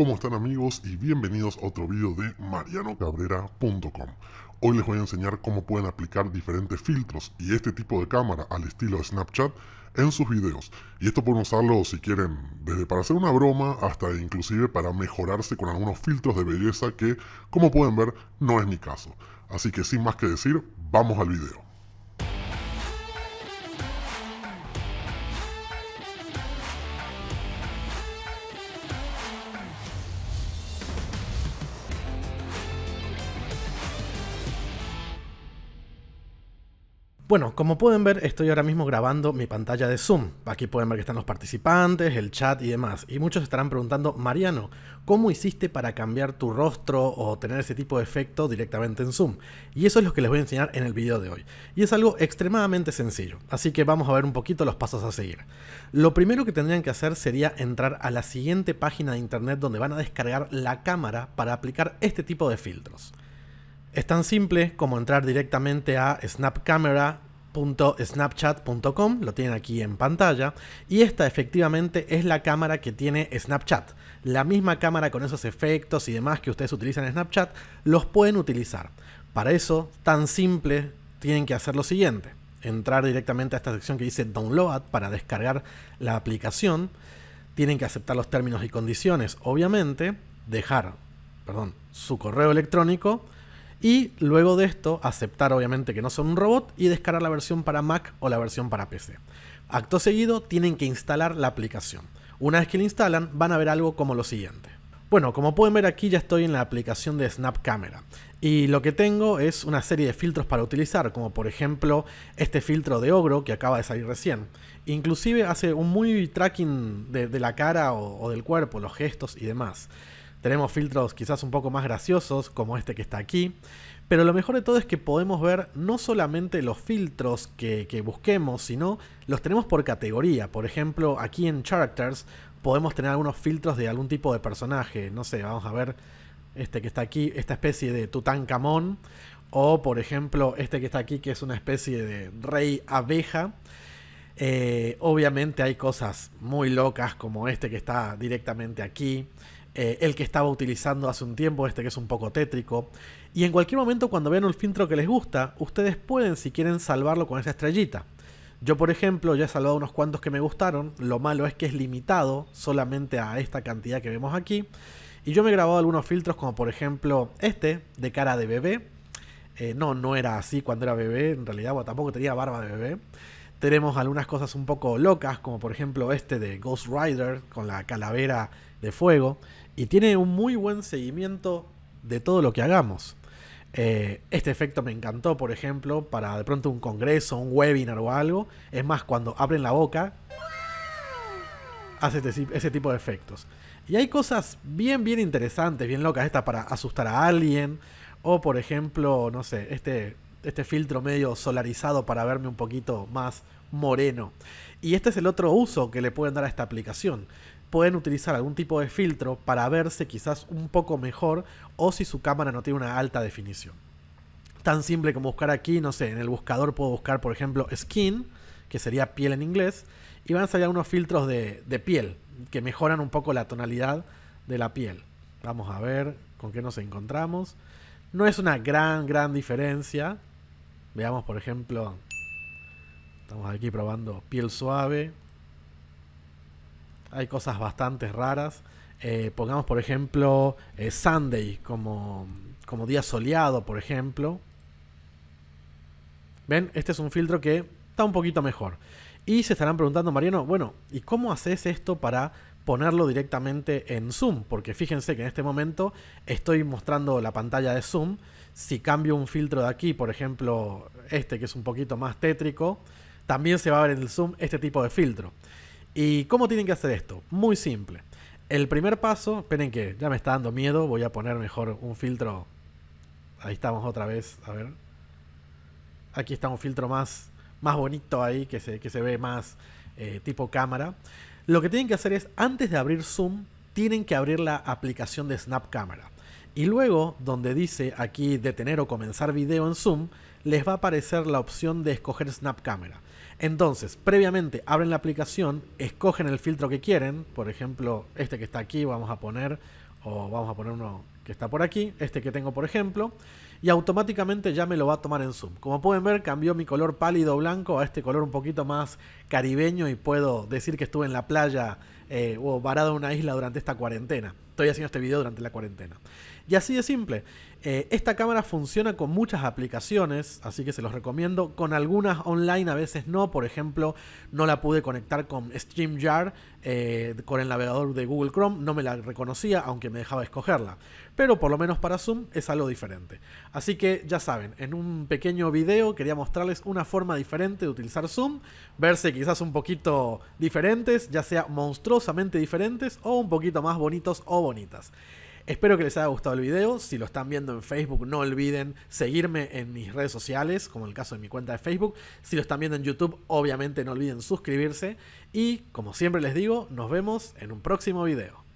¿Cómo están amigos? Y bienvenidos a otro video de marianocabrera.com Hoy les voy a enseñar cómo pueden aplicar diferentes filtros y este tipo de cámara al estilo de Snapchat en sus videos. Y esto pueden usarlo si quieren, desde para hacer una broma hasta inclusive para mejorarse con algunos filtros de belleza que, como pueden ver, no es mi caso. Así que sin más que decir, vamos al video. Bueno, como pueden ver, estoy ahora mismo grabando mi pantalla de Zoom. Aquí pueden ver que están los participantes, el chat y demás. Y muchos estarán preguntando, Mariano, ¿cómo hiciste para cambiar tu rostro o tener ese tipo de efecto directamente en Zoom? Y eso es lo que les voy a enseñar en el video de hoy. Y es algo extremadamente sencillo, así que vamos a ver un poquito los pasos a seguir. Lo primero que tendrían que hacer sería entrar a la siguiente página de internet donde van a descargar la cámara para aplicar este tipo de filtros. Es tan simple como entrar directamente a snapcamera.snapchat.com, lo tienen aquí en pantalla, y esta efectivamente es la cámara que tiene Snapchat. La misma cámara con esos efectos y demás que ustedes utilizan en Snapchat, los pueden utilizar. Para eso, tan simple, tienen que hacer lo siguiente. Entrar directamente a esta sección que dice Download para descargar la aplicación. Tienen que aceptar los términos y condiciones, obviamente. Dejar, perdón, su correo electrónico y luego de esto, aceptar obviamente que no son un robot y descargar la versión para Mac o la versión para PC. Acto seguido, tienen que instalar la aplicación. Una vez que la instalan, van a ver algo como lo siguiente. Bueno, como pueden ver aquí ya estoy en la aplicación de Snap Camera y lo que tengo es una serie de filtros para utilizar, como por ejemplo este filtro de ogro que acaba de salir recién. Inclusive hace un muy tracking de, la cara o del cuerpo, los gestos y demás. Tenemos filtros quizás un poco más graciosos, como este que está aquí. Pero lo mejor de todo es que podemos ver no solamente los filtros que, busquemos, sino los tenemos por categoría. Por ejemplo, aquí en Characters podemos tener algunos filtros de algún tipo de personaje. No sé, vamos a ver este que está aquí, esta especie de Tutankamón. O por ejemplo, este que está aquí, que es una especie de rey abeja. Eh, obviamente hay cosas muy locas como este que está directamente aquí. Eh, el que estaba utilizando hace un tiempo, este que es un poco tétrico. Y en cualquier momento cuando vean un filtro que les gusta, ustedes pueden, si quieren, salvarlo con esa estrellita. Yo, por ejemplo, ya he salvado unos cuantos que me gustaron, lo malo es que es limitado solamente a esta cantidad que vemos aquí. Y yo me he grabado algunos filtros como por ejemplo este, de cara de bebé. Eh, no, no era así cuando era bebé, en realidad tampoco tenía barba de bebé. Tenemos algunas cosas un poco locas, como por ejemplo este de Ghost Rider con la calavera de fuego. Y tiene un muy buen seguimiento de todo lo que hagamos. Eh, este efecto me encantó, por ejemplo, para de pronto un congreso, un webinar o algo. Es más, cuando abren la boca, hace este ese tipo de efectos. Y hay cosas bien, bien interesantes, bien locas. Esta para asustar a alguien. O, por ejemplo, no sé, este este filtro medio solarizado para verme un poquito más moreno. Y este es el otro uso que le pueden dar a esta aplicación. Pueden utilizar algún tipo de filtro para verse quizás un poco mejor o si su cámara no tiene una alta definición. Tan simple como buscar aquí, no sé, en el buscador puedo buscar por ejemplo skin, que sería piel en inglés, y van a salir unos filtros de, de piel que mejoran un poco la tonalidad de la piel. Vamos a ver con qué nos encontramos. No es una gran, gran diferencia, Veamos, por ejemplo, estamos aquí probando piel suave. Hay cosas bastante raras. Eh, pongamos, por ejemplo, eh, Sunday como, como día soleado, por ejemplo. ¿Ven? Este es un filtro que está un poquito mejor. Y se estarán preguntando, Mariano, bueno, ¿y cómo haces esto para ponerlo directamente en Zoom? Porque fíjense que en este momento estoy mostrando la pantalla de Zoom si cambio un filtro de aquí, por ejemplo, este que es un poquito más tétrico, también se va a ver en el zoom este tipo de filtro. ¿Y cómo tienen que hacer esto? Muy simple. El primer paso, esperen que ya me está dando miedo, voy a poner mejor un filtro. Ahí estamos otra vez, a ver. Aquí está un filtro más, más bonito ahí, que se, que se ve más eh, tipo cámara. Lo que tienen que hacer es, antes de abrir Zoom, tienen que abrir la aplicación de Snap Camera. Y luego, donde dice aquí detener o comenzar video en Zoom, les va a aparecer la opción de escoger Snap Camera. Entonces, previamente abren la aplicación, escogen el filtro que quieren, por ejemplo, este que está aquí vamos a poner, o vamos a poner uno que está por aquí, este que tengo por ejemplo, y automáticamente ya me lo va a tomar en zoom. Como pueden ver, cambió mi color pálido blanco a este color un poquito más caribeño y puedo decir que estuve en la playa eh, o varado en una isla durante esta cuarentena. Estoy haciendo este video durante la cuarentena. Y así de simple. Eh, esta cámara funciona con muchas aplicaciones, así que se los recomiendo. Con algunas online, a veces no. Por ejemplo, no la pude conectar con StreamYard, eh, con el navegador de Google Chrome. No me la reconocía, aunque me dejaba escogerla. Pero por lo menos para Zoom es algo diferente. Así que ya saben, en un pequeño video quería mostrarles una forma diferente de utilizar Zoom. Verse quizás un poquito diferentes, ya sea monstruoso diferentes o un poquito más bonitos o bonitas. Espero que les haya gustado el video. Si lo están viendo en Facebook, no olviden seguirme en mis redes sociales, como el caso de mi cuenta de Facebook. Si lo están viendo en YouTube, obviamente no olviden suscribirse. Y como siempre les digo, nos vemos en un próximo video.